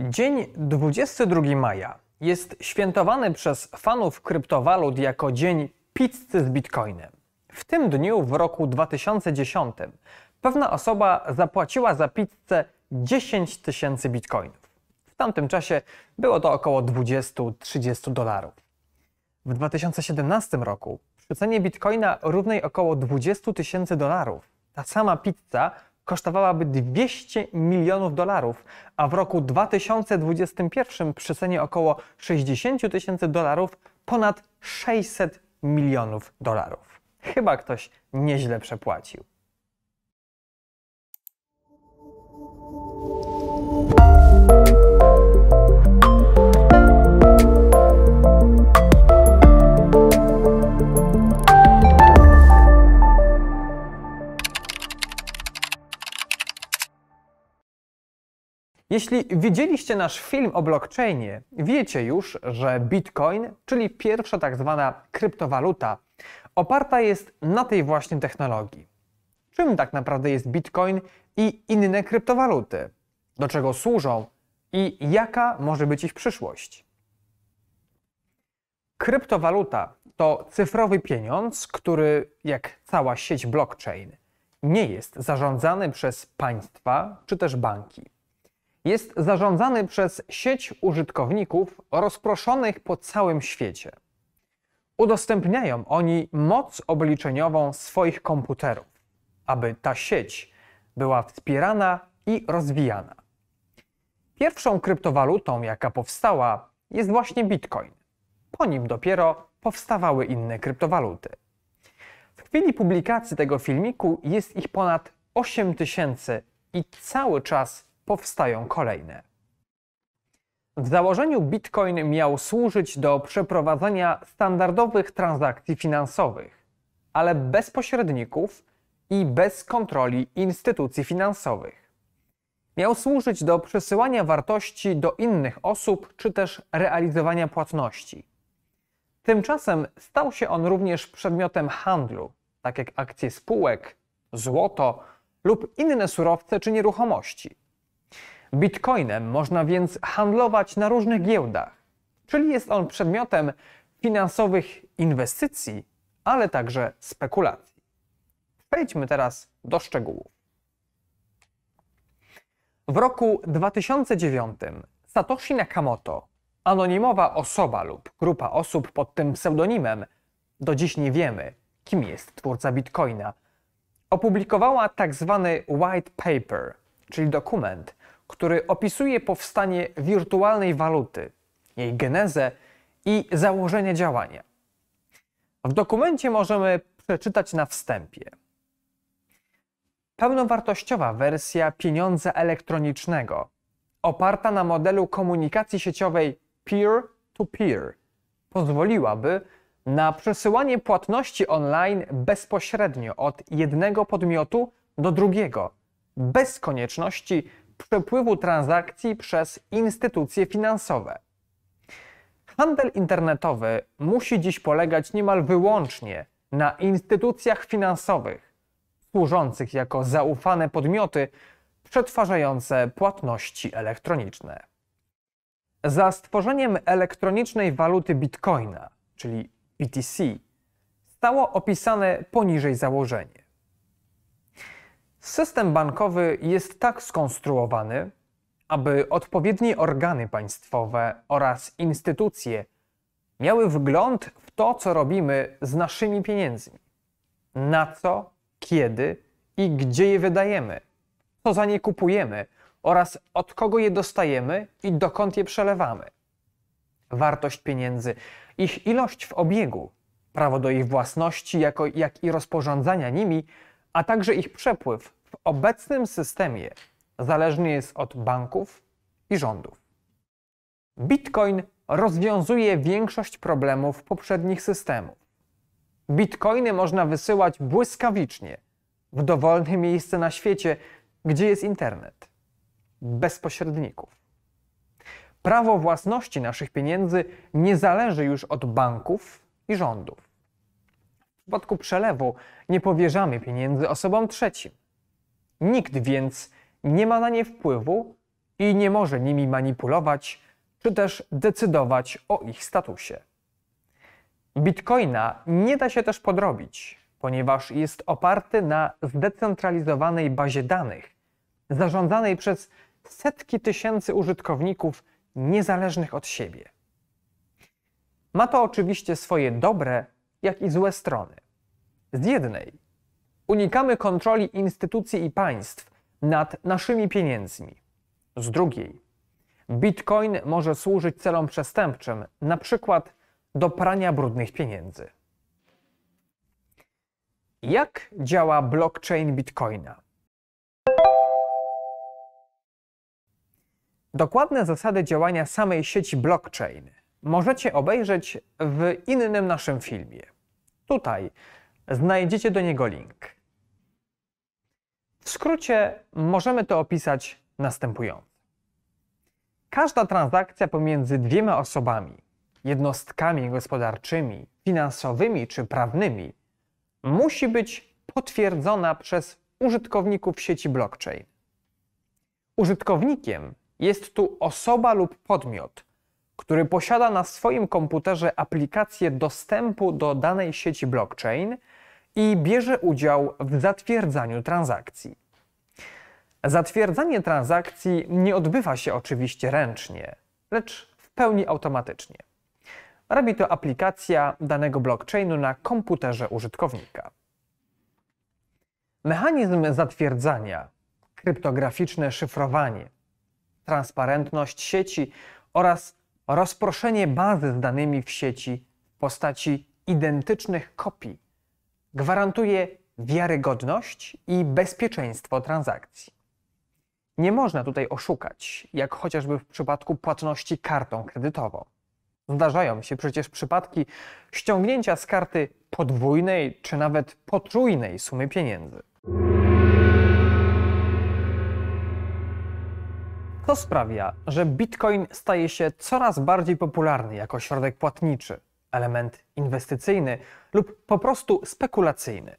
Dzień 22 maja jest świętowany przez fanów kryptowalut jako dzień pizzy z bitcoinem. W tym dniu w roku 2010 pewna osoba zapłaciła za pizzę 10 tysięcy bitcoinów. W tamtym czasie było to około 20-30 dolarów. W 2017 roku przy cenie bitcoina równej około 20 tysięcy dolarów ta sama pizza kosztowałaby 200 milionów dolarów, a w roku 2021 przy cenie około 60 tysięcy dolarów ponad 600 milionów dolarów. Chyba ktoś nieźle przepłacił. Jeśli widzieliście nasz film o blockchainie, wiecie już, że Bitcoin, czyli pierwsza tak zwana kryptowaluta, oparta jest na tej właśnie technologii. Czym tak naprawdę jest Bitcoin i inne kryptowaluty? Do czego służą i jaka może być ich przyszłość? Kryptowaluta to cyfrowy pieniądz, który, jak cała sieć blockchain, nie jest zarządzany przez państwa czy też banki jest zarządzany przez sieć użytkowników rozproszonych po całym świecie. Udostępniają oni moc obliczeniową swoich komputerów, aby ta sieć była wspierana i rozwijana. Pierwszą kryptowalutą, jaka powstała, jest właśnie bitcoin. Po nim dopiero powstawały inne kryptowaluty. W chwili publikacji tego filmiku jest ich ponad 8000 tysięcy i cały czas powstają kolejne. W założeniu Bitcoin miał służyć do przeprowadzania standardowych transakcji finansowych, ale bez pośredników i bez kontroli instytucji finansowych. Miał służyć do przesyłania wartości do innych osób czy też realizowania płatności. Tymczasem stał się on również przedmiotem handlu, tak jak akcje spółek, złoto lub inne surowce czy nieruchomości. Bitcoinem można więc handlować na różnych giełdach, czyli jest on przedmiotem finansowych inwestycji, ale także spekulacji. Przejdźmy teraz do szczegółów. W roku 2009 Satoshi Nakamoto, anonimowa osoba lub grupa osób pod tym pseudonimem, do dziś nie wiemy, kim jest twórca bitcoina, opublikowała tzw. Tak white paper, czyli dokument, który opisuje powstanie wirtualnej waluty, jej genezę i założenie działania. W dokumencie możemy przeczytać na wstępie. Pełnowartościowa wersja pieniądza elektronicznego, oparta na modelu komunikacji sieciowej peer-to-peer, pozwoliłaby na przesyłanie płatności online bezpośrednio od jednego podmiotu do drugiego, bez konieczności przepływu transakcji przez instytucje finansowe. Handel internetowy musi dziś polegać niemal wyłącznie na instytucjach finansowych, służących jako zaufane podmioty przetwarzające płatności elektroniczne. Za stworzeniem elektronicznej waluty bitcoina, czyli BTC, stało opisane poniżej założenie. System bankowy jest tak skonstruowany, aby odpowiednie organy państwowe oraz instytucje miały wgląd w to, co robimy z naszymi pieniędzmi. Na co, kiedy i gdzie je wydajemy, co za nie kupujemy oraz od kogo je dostajemy i dokąd je przelewamy. Wartość pieniędzy, ich ilość w obiegu, prawo do ich własności, jako, jak i rozporządzania nimi – a także ich przepływ w obecnym systemie zależny jest od banków i rządów. Bitcoin rozwiązuje większość problemów poprzednich systemów. Bitcoiny można wysyłać błyskawicznie w dowolne miejsce na świecie, gdzie jest internet, bez pośredników. Prawo własności naszych pieniędzy nie zależy już od banków i rządów przypadku przelewu nie powierzamy pieniędzy osobom trzecim. Nikt więc nie ma na nie wpływu i nie może nimi manipulować czy też decydować o ich statusie. Bitcoina nie da się też podrobić, ponieważ jest oparty na zdecentralizowanej bazie danych, zarządzanej przez setki tysięcy użytkowników niezależnych od siebie. Ma to oczywiście swoje dobre jak i złe strony. Z jednej, unikamy kontroli instytucji i państw nad naszymi pieniędzmi. Z drugiej, bitcoin może służyć celom przestępczym, na przykład do prania brudnych pieniędzy. Jak działa blockchain bitcoina? Dokładne zasady działania samej sieci blockchain możecie obejrzeć w innym naszym filmie. Tutaj znajdziecie do niego link. W skrócie możemy to opisać następująco. Każda transakcja pomiędzy dwiema osobami, jednostkami gospodarczymi, finansowymi czy prawnymi, musi być potwierdzona przez użytkowników sieci blockchain. Użytkownikiem jest tu osoba lub podmiot, który posiada na swoim komputerze aplikację dostępu do danej sieci blockchain i bierze udział w zatwierdzaniu transakcji. Zatwierdzanie transakcji nie odbywa się oczywiście ręcznie, lecz w pełni automatycznie. Robi to aplikacja danego blockchainu na komputerze użytkownika. Mechanizm zatwierdzania, kryptograficzne szyfrowanie, transparentność sieci oraz rozproszenie bazy z danymi w sieci w postaci identycznych kopii gwarantuje wiarygodność i bezpieczeństwo transakcji. Nie można tutaj oszukać, jak chociażby w przypadku płatności kartą kredytową. Zdarzają się przecież przypadki ściągnięcia z karty podwójnej czy nawet potrójnej sumy pieniędzy. To sprawia, że Bitcoin staje się coraz bardziej popularny jako środek płatniczy, element inwestycyjny lub po prostu spekulacyjny.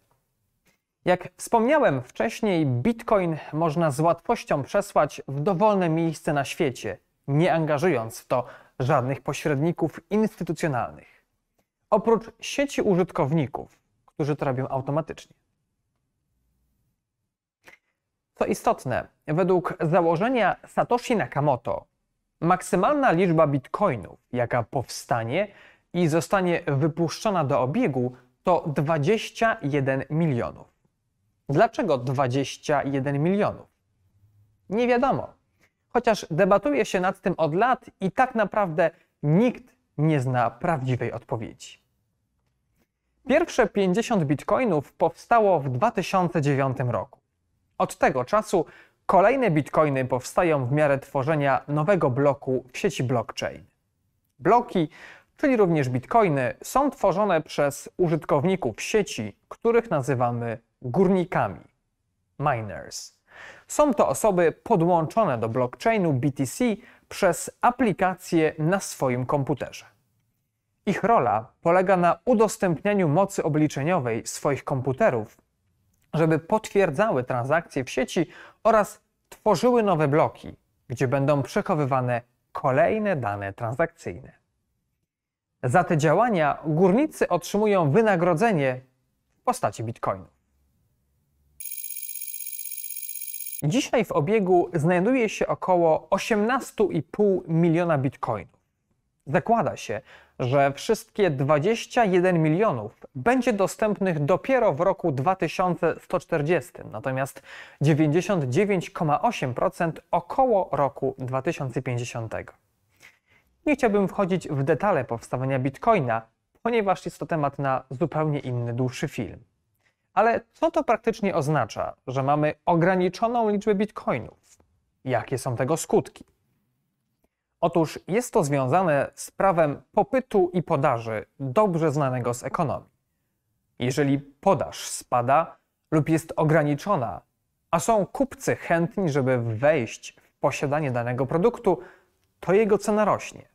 Jak wspomniałem wcześniej, Bitcoin można z łatwością przesłać w dowolne miejsce na świecie, nie angażując w to żadnych pośredników instytucjonalnych. Oprócz sieci użytkowników, którzy to robią automatycznie. Co istotne, według założenia Satoshi Nakamoto, maksymalna liczba bitcoinów, jaka powstanie i zostanie wypuszczona do obiegu, to 21 milionów. Dlaczego 21 milionów? Nie wiadomo. Chociaż debatuje się nad tym od lat i tak naprawdę nikt nie zna prawdziwej odpowiedzi. Pierwsze 50 bitcoinów powstało w 2009 roku. Od tego czasu kolejne bitcoiny powstają w miarę tworzenia nowego bloku w sieci blockchain. Bloki, czyli również bitcoiny, są tworzone przez użytkowników sieci, których nazywamy górnikami miners. Są to osoby podłączone do blockchainu BTC przez aplikacje na swoim komputerze. Ich rola polega na udostępnianiu mocy obliczeniowej swoich komputerów żeby potwierdzały transakcje w sieci oraz tworzyły nowe bloki, gdzie będą przechowywane kolejne dane transakcyjne. Za te działania górnicy otrzymują wynagrodzenie w postaci bitcoinu. Dzisiaj w obiegu znajduje się około 18,5 miliona bitcoinów. Zakłada się, że wszystkie 21 milionów będzie dostępnych dopiero w roku 2140, natomiast 99,8% około roku 2050. Nie chciałbym wchodzić w detale powstawania bitcoina, ponieważ jest to temat na zupełnie inny, dłuższy film. Ale co to praktycznie oznacza, że mamy ograniczoną liczbę bitcoinów? Jakie są tego skutki? Otóż jest to związane z prawem popytu i podaży, dobrze znanego z ekonomii. Jeżeli podaż spada lub jest ograniczona, a są kupcy chętni, żeby wejść w posiadanie danego produktu, to jego cena rośnie.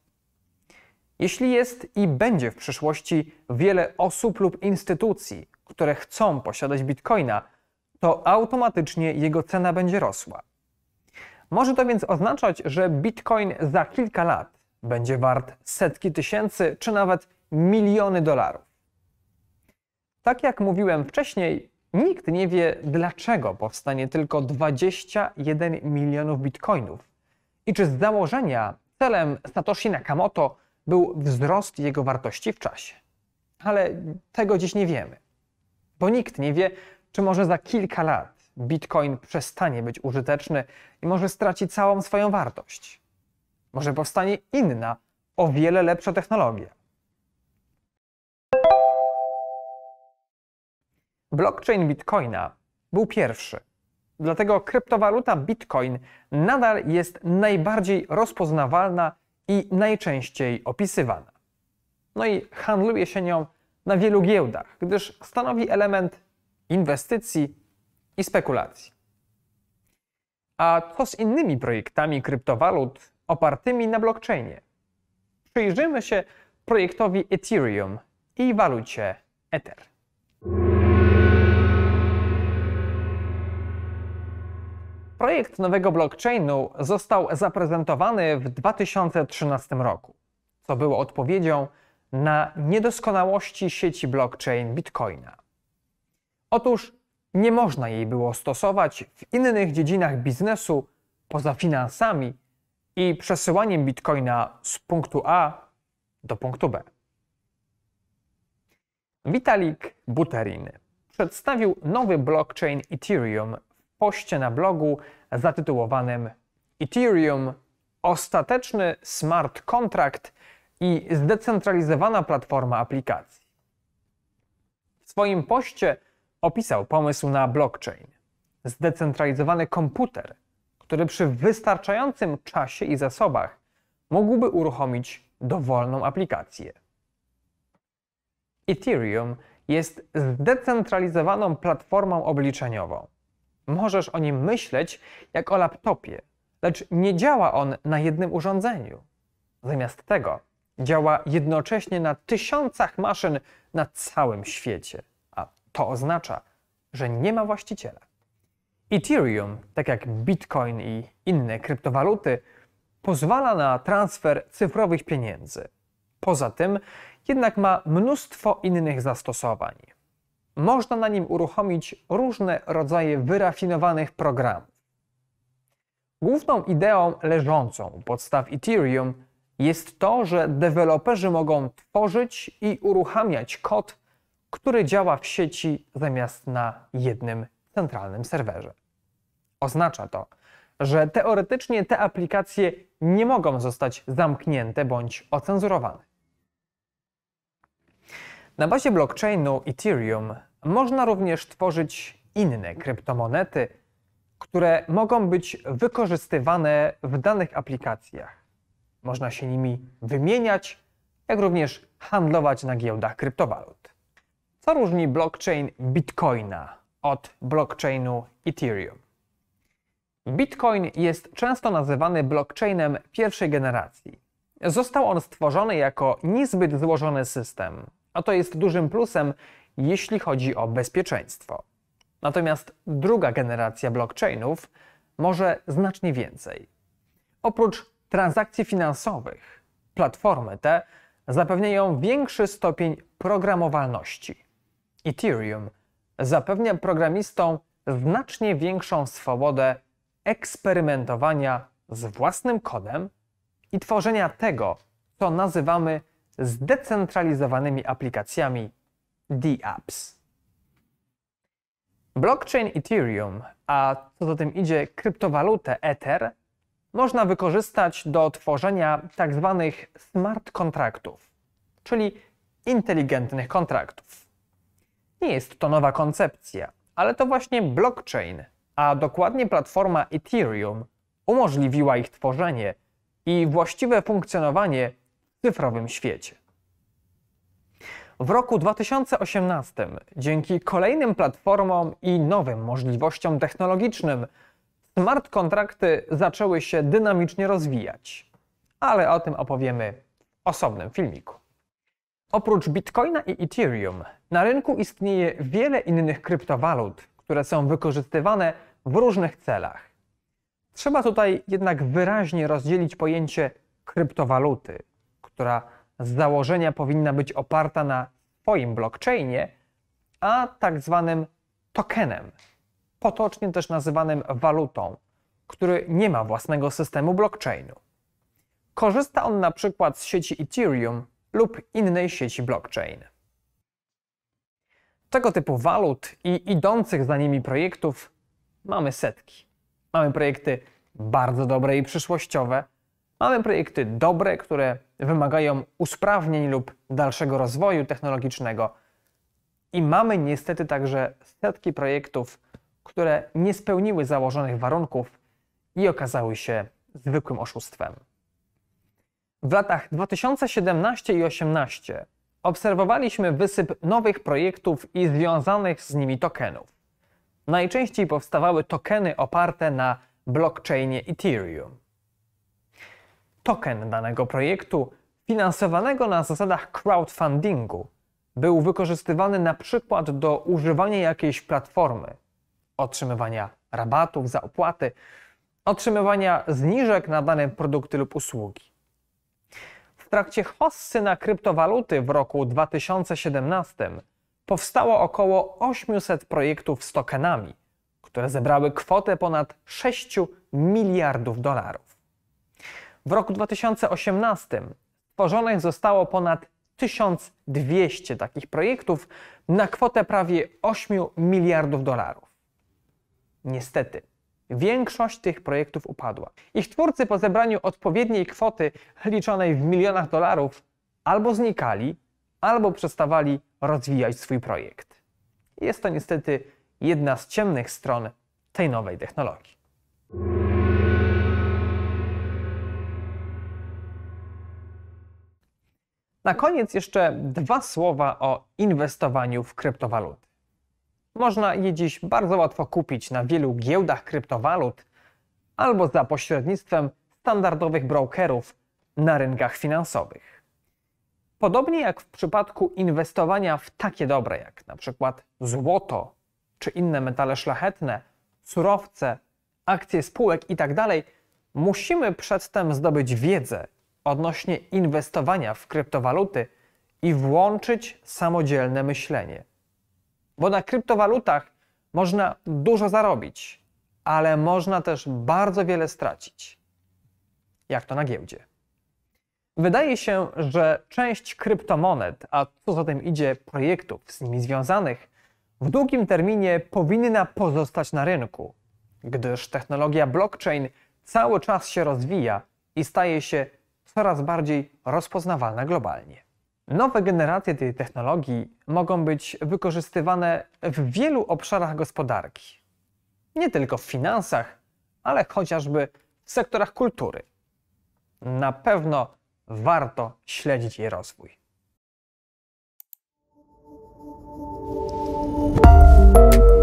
Jeśli jest i będzie w przyszłości wiele osób lub instytucji, które chcą posiadać bitcoina, to automatycznie jego cena będzie rosła. Może to więc oznaczać, że bitcoin za kilka lat będzie wart setki tysięcy czy nawet miliony dolarów. Tak jak mówiłem wcześniej, nikt nie wie, dlaczego powstanie tylko 21 milionów bitcoinów i czy z założenia celem Satoshi Nakamoto był wzrost jego wartości w czasie. Ale tego dziś nie wiemy, bo nikt nie wie, czy może za kilka lat Bitcoin przestanie być użyteczny i może straci całą swoją wartość. Może powstanie inna, o wiele lepsza technologia. Blockchain Bitcoina był pierwszy, dlatego kryptowaluta Bitcoin nadal jest najbardziej rozpoznawalna i najczęściej opisywana. No i handluje się nią na wielu giełdach, gdyż stanowi element inwestycji i spekulacji. A co z innymi projektami kryptowalut opartymi na blockchainie? Przyjrzymy się projektowi Ethereum i walucie Ether. Projekt nowego blockchainu został zaprezentowany w 2013 roku, co było odpowiedzią na niedoskonałości sieci blockchain Bitcoina. Otóż nie można jej było stosować w innych dziedzinach biznesu poza finansami i przesyłaniem bitcoina z punktu A do punktu B. Vitalik Buterin przedstawił nowy blockchain Ethereum w poście na blogu zatytułowanym Ethereum Ostateczny smart contract i zdecentralizowana platforma aplikacji. W swoim poście opisał pomysł na blockchain. Zdecentralizowany komputer, który przy wystarczającym czasie i zasobach mógłby uruchomić dowolną aplikację. Ethereum jest zdecentralizowaną platformą obliczeniową. Możesz o nim myśleć jak o laptopie, lecz nie działa on na jednym urządzeniu. Zamiast tego działa jednocześnie na tysiącach maszyn na całym świecie. To oznacza, że nie ma właściciela. Ethereum, tak jak Bitcoin i inne kryptowaluty, pozwala na transfer cyfrowych pieniędzy. Poza tym jednak ma mnóstwo innych zastosowań. Można na nim uruchomić różne rodzaje wyrafinowanych programów. Główną ideą leżącą u podstaw Ethereum jest to, że deweloperzy mogą tworzyć i uruchamiać kod który działa w sieci zamiast na jednym centralnym serwerze. Oznacza to, że teoretycznie te aplikacje nie mogą zostać zamknięte bądź ocenzurowane. Na bazie blockchainu Ethereum można również tworzyć inne kryptomonety, które mogą być wykorzystywane w danych aplikacjach. Można się nimi wymieniać, jak również handlować na giełdach kryptowalut. Co różni blockchain Bitcoina od blockchainu Ethereum? Bitcoin jest często nazywany blockchainem pierwszej generacji. Został on stworzony jako niezbyt złożony system, a to jest dużym plusem, jeśli chodzi o bezpieczeństwo. Natomiast druga generacja blockchainów może znacznie więcej. Oprócz transakcji finansowych, platformy te zapewniają większy stopień programowalności. Ethereum zapewnia programistom znacznie większą swobodę eksperymentowania z własnym kodem i tworzenia tego, co nazywamy zdecentralizowanymi aplikacjami DApps. Blockchain Ethereum, a co za tym idzie kryptowalutę Ether, można wykorzystać do tworzenia tzw. Tak smart kontraktów, czyli inteligentnych kontraktów. Nie jest to nowa koncepcja, ale to właśnie blockchain, a dokładnie platforma Ethereum umożliwiła ich tworzenie i właściwe funkcjonowanie w cyfrowym świecie. W roku 2018, dzięki kolejnym platformom i nowym możliwościom technologicznym, smart kontrakty zaczęły się dynamicznie rozwijać. Ale o tym opowiemy w osobnym filmiku. Oprócz Bitcoina i Ethereum, na rynku istnieje wiele innych kryptowalut, które są wykorzystywane w różnych celach. Trzeba tutaj jednak wyraźnie rozdzielić pojęcie kryptowaluty, która z założenia powinna być oparta na swoim blockchainie, a tak zwanym tokenem, potocznie też nazywanym walutą, który nie ma własnego systemu blockchainu. Korzysta on na przykład z sieci Ethereum lub innej sieci blockchain. Tego typu walut i idących za nimi projektów mamy setki. Mamy projekty bardzo dobre i przyszłościowe, mamy projekty dobre, które wymagają usprawnień lub dalszego rozwoju technologicznego, i mamy niestety także setki projektów, które nie spełniły założonych warunków i okazały się zwykłym oszustwem. W latach 2017 i 2018 obserwowaliśmy wysyp nowych projektów i związanych z nimi tokenów. Najczęściej powstawały tokeny oparte na blockchainie Ethereum. Token danego projektu, finansowanego na zasadach crowdfundingu, był wykorzystywany na przykład do używania jakiejś platformy, otrzymywania rabatów za opłaty, otrzymywania zniżek na dane produkty lub usługi. W trakcie hossy na kryptowaluty w roku 2017 powstało około 800 projektów z tokenami, które zebrały kwotę ponad 6 miliardów dolarów. W roku 2018 tworzonych zostało ponad 1200 takich projektów na kwotę prawie 8 miliardów dolarów. Niestety, Większość tych projektów upadła. Ich twórcy po zebraniu odpowiedniej kwoty liczonej w milionach dolarów albo znikali, albo przestawali rozwijać swój projekt. Jest to niestety jedna z ciemnych stron tej nowej technologii. Na koniec jeszcze dwa słowa o inwestowaniu w kryptowaluty. Można je dziś bardzo łatwo kupić na wielu giełdach kryptowalut albo za pośrednictwem standardowych brokerów na rynkach finansowych. Podobnie jak w przypadku inwestowania w takie dobre jak np. złoto czy inne metale szlachetne, surowce, akcje spółek itd., tak musimy przedtem zdobyć wiedzę odnośnie inwestowania w kryptowaluty i włączyć samodzielne myślenie. Bo na kryptowalutach można dużo zarobić, ale można też bardzo wiele stracić. Jak to na giełdzie. Wydaje się, że część kryptomonet, a co za tym idzie projektów z nimi związanych, w długim terminie powinna pozostać na rynku, gdyż technologia blockchain cały czas się rozwija i staje się coraz bardziej rozpoznawalna globalnie. Nowe generacje tej technologii mogą być wykorzystywane w wielu obszarach gospodarki. Nie tylko w finansach, ale chociażby w sektorach kultury. Na pewno warto śledzić jej rozwój. thank you